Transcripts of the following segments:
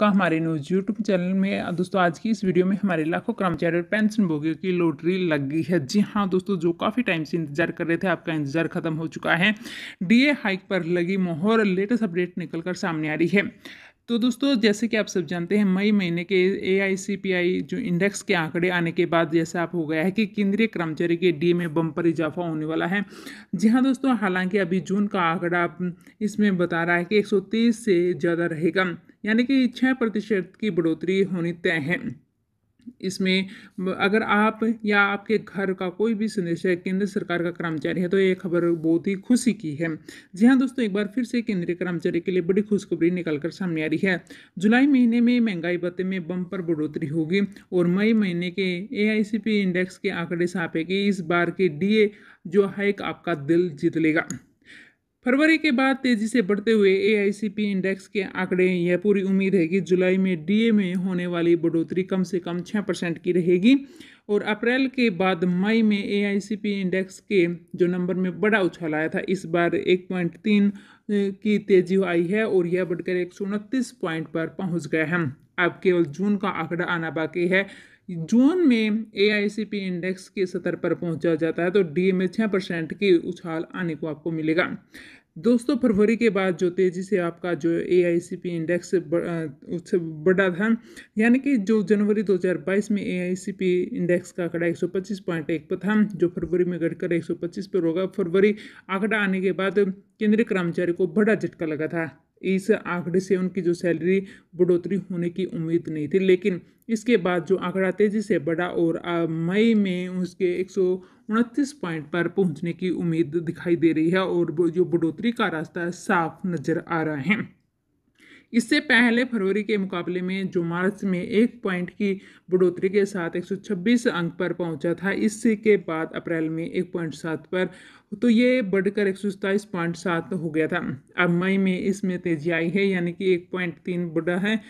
आपका हमारे news YouTube channel में दोस्तों आज की इस वीडियो में हमारे लाखों कर्मचारी और पेंशन भोगियों की लॉटरी लग गई है जी हाँ दोस्तों जो काफ़ी टाइम से इंतजार कर रहे थे आपका इंतजार खत्म हो चुका है डीए हाइक पर लगी मोहर लेटेस्ट अपडेट निकलकर सामने आ रही है तो दोस्तों जैसे कि आप सब जानते हैं मई महीने के ए जो इंडेक्स के आंकड़े आने के बाद जैसा आप हो गया है कि केंद्रीय कर्मचारी के डी में बम्पर इजाफा होने वाला है जी हाँ दोस्तों हालांकि अभी जून का आंकड़ा इसमें बता रहा है कि 130 से ज़्यादा रहेगा यानी कि छः प्रतिशत की बढ़ोतरी होनी तय है इसमें अगर आप या आपके घर का कोई भी सदस्य केंद्र सरकार का कर्मचारी है तो ये खबर बहुत ही खुशी की है जी हाँ दोस्तों एक बार फिर से केंद्रीय कर्मचारी के लिए बड़ी खुशखबरी निकलकर सामने आ रही है जुलाई महीने में महंगाई भत्ते में बम पर बढ़ोतरी होगी और मई महीने के ए इंडेक्स के आंकड़े कि इस बार के डी जो हाइक आपका दिल जीत लेगा फरवरी के बाद तेजी से बढ़ते हुए ए इंडेक्स के आंकड़े यह पूरी उम्मीद है कि जुलाई में डीए में होने वाली बढ़ोतरी कम से कम छः परसेंट की रहेगी और अप्रैल के बाद मई में ए इंडेक्स के जो नंबर में बड़ा उछाल आया था इस बार एक पॉइंट तीन की तेजी आई है और यह बढ़कर एक पॉइंट पर पहुंच गया है अब केवल जून का आंकड़ा आना बाकी है जून में ए इंडेक्स के स्तर पर पहुंचा जाता है तो डी में छः परसेंट की उछाल आने को आपको मिलेगा दोस्तों फरवरी के बाद जो तेज़ी से आपका जो ए आई सी पी इंडेक्स उससे बढ़ा था यानी कि जो जनवरी 2022 में ए आई सी पी इंडेक्स का आंकड़ा एक पर था जो फरवरी में घटकर 125 पर होगा फरवरी आंकड़ा आने के बाद केंद्रीय कर्मचारी को बड़ा झटका लगा था इस आंकड़े से उनकी जो सैलरी बढ़ोतरी होने की उम्मीद नहीं थी लेकिन इसके बाद जो आंकड़ा तेज़ी से बढ़ा और मई में उसके एक उनतीस पॉइंट पर पहुंचने की उम्मीद दिखाई दे रही है और जो बढ़ोतरी का रास्ता साफ नज़र आ रहा है इससे पहले फरवरी के मुकाबले में जो मार्च में एक पॉइंट की बढ़ोतरी के साथ 126 अंक पर पहुंचा था इससे के बाद अप्रैल में एक पॉइंट सात पर तो ये बढ़कर एक पॉइंट सात हो गया था अब मई में इसमें तेजी आई है यानी कि एक पॉइंट तीन बढ़ा है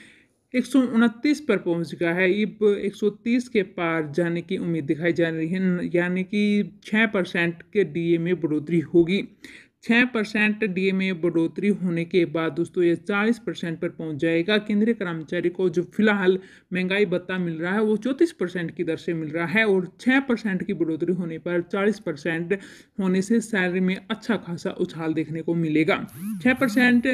एक सौ उनतीस पर पहुंच गया है इब एक सौ तीस के पार जाने की उम्मीद दिखाई जा रही है यानी कि छः परसेंट के डीए में बढ़ोतरी होगी छः परसेंट डी में बढ़ोतरी होने के बाद दोस्तों ये चालीस परसेंट पर पहुंच जाएगा केंद्रीय कर्मचारी को जो फिलहाल महंगाई भत्ता मिल रहा है वो चौंतीस परसेंट की दर से मिल रहा है और छः परसेंट की बढ़ोतरी होने पर चालीस परसेंट होने से सैलरी में अच्छा खासा उछाल देखने को मिलेगा छः परसेंट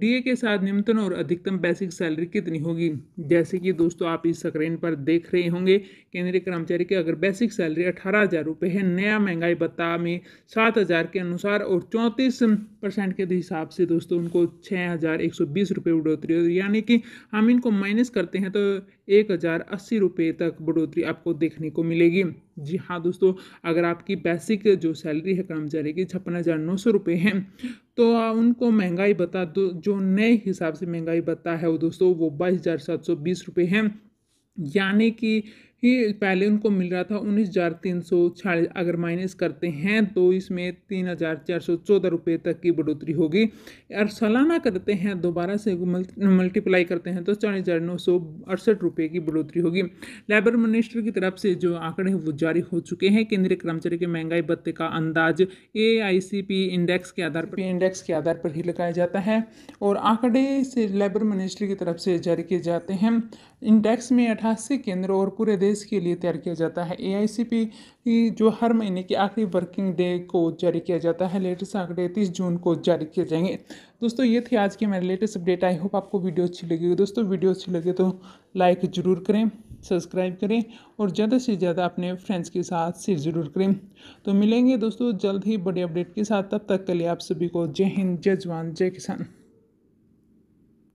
डीए के साथ न्यूनतम और अधिकतम बेसिक सैलरी कितनी होगी जैसे कि दोस्तों आप इस स्क्रीन पर देख रहे होंगे केंद्रीय कर्मचारी की के अगर बेसिक सैलरी अठारह हज़ार रुपये है नया महंगाई भत्ता में सात हज़ार के अनुसार और चौंतीस परसेंट के हिसाब से दोस्तों उनको छः हज़ार एक सौ बीस रुपये बढ़ोतरी यानी कि हम इनको माइनस करते हैं तो एक हज़ार अस्सी रुपये तक बढ़ोतरी आपको देखने को मिलेगी जी हाँ दोस्तों अगर आपकी बेसिक जो सैलरी है कर्मचारी की छप्पन हज़ार नौ सौ रुपये है तो उनको महंगाई बता दो जो नए हिसाब से महंगाई बता है वो दोस्तों वो बाईस हज़ार सात सौ बीस रुपये है यानी कि ही पहले उनको मिल रहा था उन्नीस हज़ार तीन सौ छियालीस अगर माइनस करते हैं तो इसमें तीन हज़ार चार सौ चौदह रुपये तक की बढ़ोतरी होगी और सालाना करते हैं दोबारा से मल्टीप्लाई करते हैं तो चालीस हज़ार नौ सौ अड़सठ रुपये की बढ़ोतरी होगी लेबर मिनिस्टर की तरफ से जो आंकड़े हैं वो जारी हो चुके हैं केंद्रीय कर्मचारी के महंगाई भत्ते का अंदाज ए इंडेक्स के आधार पर इंडेक्स के आधार पर ही लगाया जाता है और आंकड़े से लेबर मिनिस्ट्री की तरफ से जारी किए जाते हैं इंडेक्स में अठासी केंद्र और पूरे देश के लिए तैयार किया जाता है ए जो हर महीने के आखिरी वर्किंग डे को जारी किया जाता है लेटेस्ट आंकड़े तीस जून को जारी किए जाएंगे दोस्तों ये थी आज की मेरे लेटेस्ट अपडेट आई होप आपको वीडियो अच्छी लगेगी दोस्तों वीडियो अच्छी लगे तो लाइक ज़रूर करें सब्सक्राइब करें और ज़्यादा से ज़्यादा अपने फ्रेंड्स के साथ शेयर ज़रूर करें तो मिलेंगे दोस्तों जल्द ही बड़े अपडेट के साथ तब तक के लिए आप सभी को जय हिंद जय जवान जय किसान